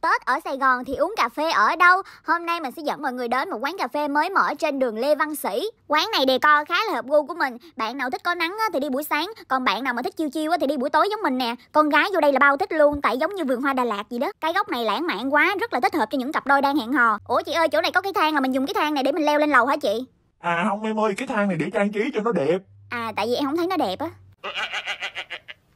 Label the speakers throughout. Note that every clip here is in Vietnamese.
Speaker 1: Tết ở Sài Gòn thì uống cà phê ở đâu? Hôm nay mình sẽ dẫn mọi người đến một quán cà phê mới mở trên đường Lê Văn Sĩ. Quán này đề co khá là hợp gu của mình. Bạn nào thích có nắng thì đi buổi sáng, còn bạn nào mà thích chiêu chiêu thì đi buổi tối giống mình nè. Con gái vô đây là bao thích luôn, tại giống như vườn hoa Đà Lạt gì đó. Cái góc này lãng mạn quá, rất là thích hợp cho những cặp đôi đang hẹn hò. Ủa chị ơi, chỗ này có cái thang là mình dùng cái thang này để mình leo lên lầu hả chị? À không em ơi, cái thang này để trang trí cho nó đẹp. À tại vì em không thấy nó đẹp á. À, à, à,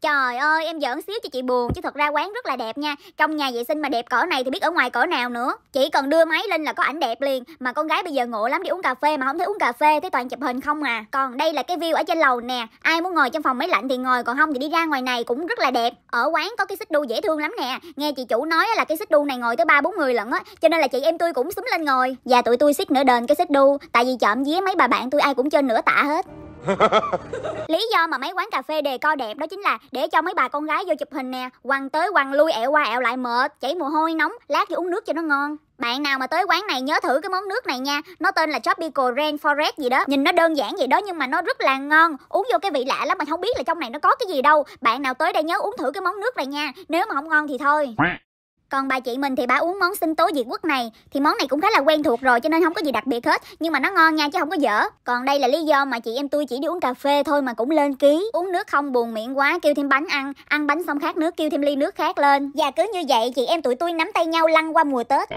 Speaker 1: Trời ơi, em giỡn xíu cho chị buồn chứ thật ra quán rất là đẹp nha. Trong nhà vệ sinh mà đẹp cỡ này thì biết ở ngoài cỡ nào nữa. Chỉ cần đưa máy lên là có ảnh đẹp liền. Mà con gái bây giờ ngộ lắm đi uống cà phê mà không thấy uống cà phê thấy toàn chụp hình không à. Còn đây là cái view ở trên lầu nè. Ai muốn ngồi trong phòng máy lạnh thì ngồi còn không thì đi ra ngoài này cũng rất là đẹp. Ở quán có cái xích đu dễ thương lắm nè. Nghe chị chủ nói là cái xích đu này ngồi tới ba bốn người lận á, cho nên là chị em tôi cũng xúm lên ngồi. Và tụi tôi xích nửa đền cái xích đu tại vì chậm vía mấy bà bạn tôi ai cũng trên nửa tạ hết. Lý do mà mấy quán cà phê đề co đẹp đó chính là để cho mấy bà con gái vô chụp hình nè, quăng tới quăng lui ẹo qua ẹo lại mệt, chảy mồ hôi nóng, lát vô uống nước cho nó ngon. Bạn nào mà tới quán này nhớ thử cái món nước này nha Nó tên là Tropical Rainforest gì đó Nhìn nó đơn giản vậy đó nhưng mà nó rất là ngon Uống vô cái vị lạ lắm mà không biết là trong này nó có cái gì đâu Bạn nào tới đây nhớ uống thử cái món nước này nha Nếu mà không ngon thì thôi còn bà chị mình thì bà uống món sinh tố Việt Quốc này Thì món này cũng khá là quen thuộc rồi cho nên không có gì đặc biệt hết Nhưng mà nó ngon nha chứ không có dở Còn đây là lý do mà chị em tôi chỉ đi uống cà phê thôi mà cũng lên ký Uống nước không buồn miệng quá kêu thêm bánh ăn Ăn bánh xong khát nước kêu thêm ly nước khác lên Và dạ, cứ như vậy chị em tụi tôi nắm tay nhau lăn qua mùa Tết